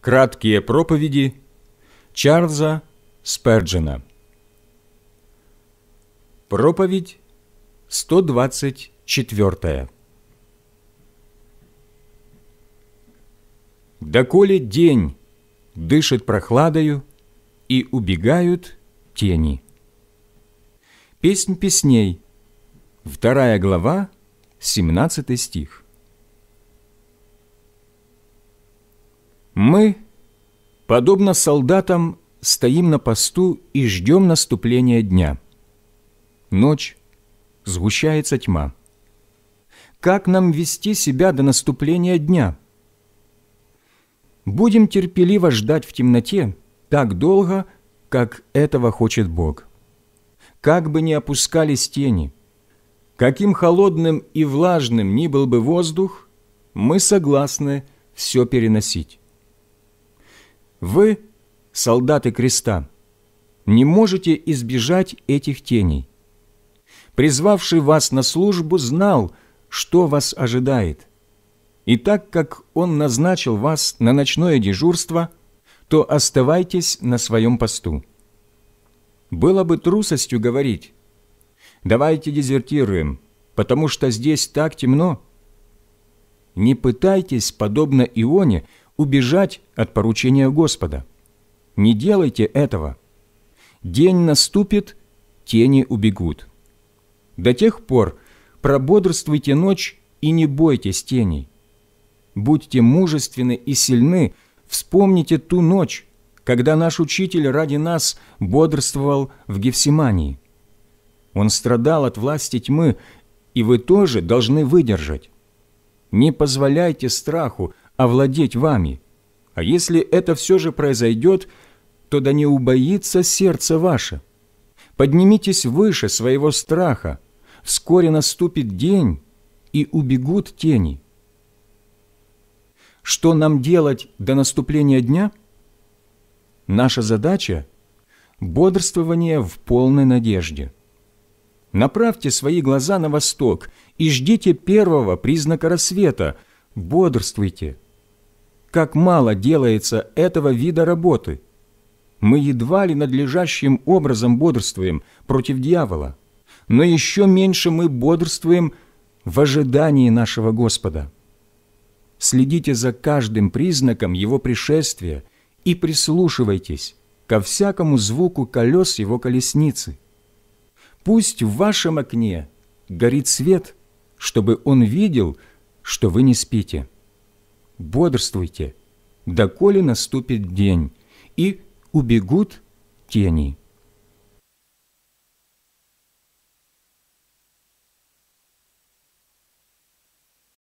Краткие проповеди Чарльза Сперджина Проповедь 124 Доколе день дышит прохладою, и убегают тени. Песнь песней, Вторая глава, 17 стих. Мы, подобно солдатам, стоим на посту и ждем наступления дня. Ночь, сгущается тьма. Как нам вести себя до наступления дня? Будем терпеливо ждать в темноте так долго, как этого хочет Бог. Как бы ни опускались тени, каким холодным и влажным ни был бы воздух, мы согласны все переносить. Вы, солдаты креста, не можете избежать этих теней. Призвавший вас на службу знал, что вас ожидает. И так как он назначил вас на ночное дежурство, то оставайтесь на своем посту. Было бы трусостью говорить, «Давайте дезертируем, потому что здесь так темно». Не пытайтесь, подобно Ионе, убежать от поручения Господа. Не делайте этого. День наступит, тени убегут. До тех пор прободрствуйте ночь и не бойтесь теней. Будьте мужественны и сильны, вспомните ту ночь, когда наш Учитель ради нас бодрствовал в Гефсимании. Он страдал от власти тьмы, и вы тоже должны выдержать. Не позволяйте страху овладеть вами. А если это все же произойдет, то да не убоится сердце ваше. Поднимитесь выше своего страха, вскоре наступит день, и убегут тени. Что нам делать до наступления дня? Наша задача – бодрствование в полной надежде. Направьте свои глаза на восток и ждите первого признака рассвета. Бодрствуйте, как мало делается этого вида работы. Мы едва ли надлежащим образом бодрствуем против дьявола, но еще меньше мы бодрствуем в ожидании нашего Господа. Следите за каждым признаком Его пришествия и прислушивайтесь ко всякому звуку колес Его колесницы. Пусть в вашем окне горит свет, чтобы он видел, что вы не спите» бодрствуйте, доколе наступит день, и убегут тени